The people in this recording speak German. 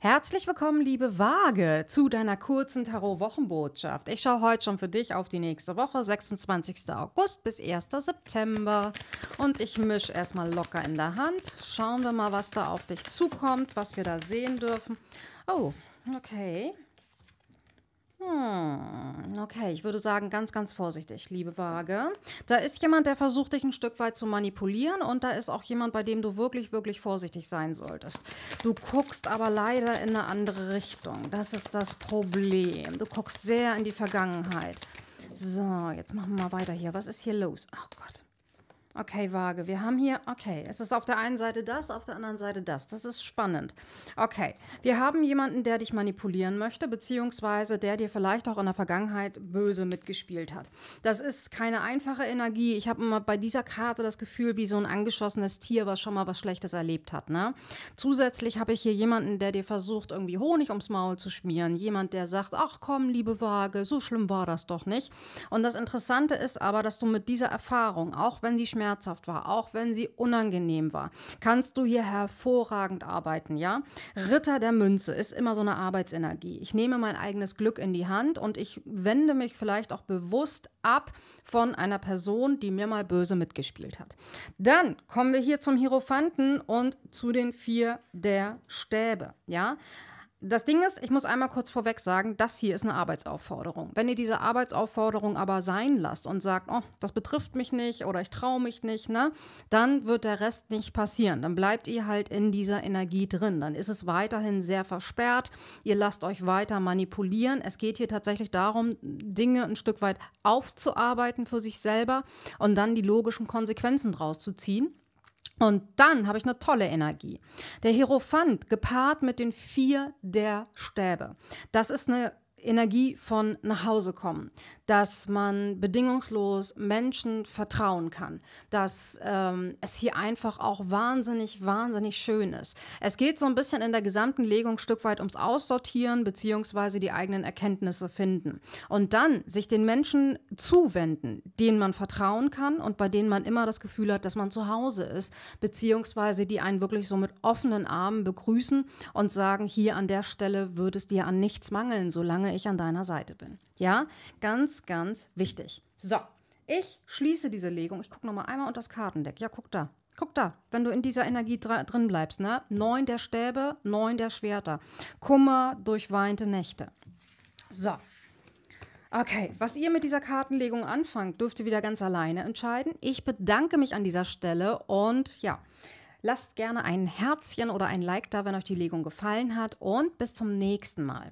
Herzlich willkommen, liebe Waage, zu deiner kurzen Tarot-Wochenbotschaft. Ich schaue heute schon für dich auf die nächste Woche, 26. August bis 1. September. Und ich mische erstmal locker in der Hand. Schauen wir mal, was da auf dich zukommt, was wir da sehen dürfen. Oh, okay. Hm, okay, ich würde sagen, ganz, ganz vorsichtig, liebe Waage. Da ist jemand, der versucht, dich ein Stück weit zu manipulieren und da ist auch jemand, bei dem du wirklich, wirklich vorsichtig sein solltest. Du guckst aber leider in eine andere Richtung. Das ist das Problem. Du guckst sehr in die Vergangenheit. So, jetzt machen wir mal weiter hier. Was ist hier los? Ach oh Gott. Okay, Waage, wir haben hier, okay, es ist auf der einen Seite das, auf der anderen Seite das. Das ist spannend. Okay, wir haben jemanden, der dich manipulieren möchte, beziehungsweise der dir vielleicht auch in der Vergangenheit böse mitgespielt hat. Das ist keine einfache Energie. Ich habe immer bei dieser Karte das Gefühl, wie so ein angeschossenes Tier, was schon mal was Schlechtes erlebt hat. Ne? Zusätzlich habe ich hier jemanden, der dir versucht, irgendwie Honig ums Maul zu schmieren. Jemand, der sagt, ach komm, liebe Waage, so schlimm war das doch nicht. Und das Interessante ist aber, dass du mit dieser Erfahrung, auch wenn die Schmerzen schmerzhaft war, auch wenn sie unangenehm war, kannst du hier hervorragend arbeiten, ja? Ritter der Münze ist immer so eine Arbeitsenergie. Ich nehme mein eigenes Glück in die Hand und ich wende mich vielleicht auch bewusst ab von einer Person, die mir mal böse mitgespielt hat. Dann kommen wir hier zum Hierophanten und zu den vier der Stäbe, ja? Das Ding ist, ich muss einmal kurz vorweg sagen, das hier ist eine Arbeitsaufforderung. Wenn ihr diese Arbeitsaufforderung aber sein lasst und sagt, oh, das betrifft mich nicht oder ich traue mich nicht, ne, dann wird der Rest nicht passieren. Dann bleibt ihr halt in dieser Energie drin. Dann ist es weiterhin sehr versperrt. Ihr lasst euch weiter manipulieren. Es geht hier tatsächlich darum, Dinge ein Stück weit aufzuarbeiten für sich selber und dann die logischen Konsequenzen draus zu ziehen. Und dann habe ich eine tolle Energie. Der Hierophant gepaart mit den vier der Stäbe. Das ist eine Energie von nach Hause kommen, dass man bedingungslos Menschen vertrauen kann, dass ähm, es hier einfach auch wahnsinnig, wahnsinnig schön ist. Es geht so ein bisschen in der gesamten Legung Stück weit ums Aussortieren beziehungsweise die eigenen Erkenntnisse finden und dann sich den Menschen zuwenden, denen man vertrauen kann und bei denen man immer das Gefühl hat, dass man zu Hause ist, beziehungsweise die einen wirklich so mit offenen Armen begrüßen und sagen, hier an der Stelle würde es dir an nichts mangeln, solange solange ich an deiner Seite bin. Ja, ganz, ganz wichtig. So, ich schließe diese Legung. Ich gucke nochmal einmal unter das Kartendeck. Ja, guck da. Guck da, wenn du in dieser Energie drin bleibst, ne? Neun der Stäbe, neun der Schwerter. Kummer, durchweinte Nächte. So. Okay, was ihr mit dieser Kartenlegung anfangt, dürft ihr wieder ganz alleine entscheiden. Ich bedanke mich an dieser Stelle und ja, lasst gerne ein Herzchen oder ein Like da, wenn euch die Legung gefallen hat und bis zum nächsten Mal.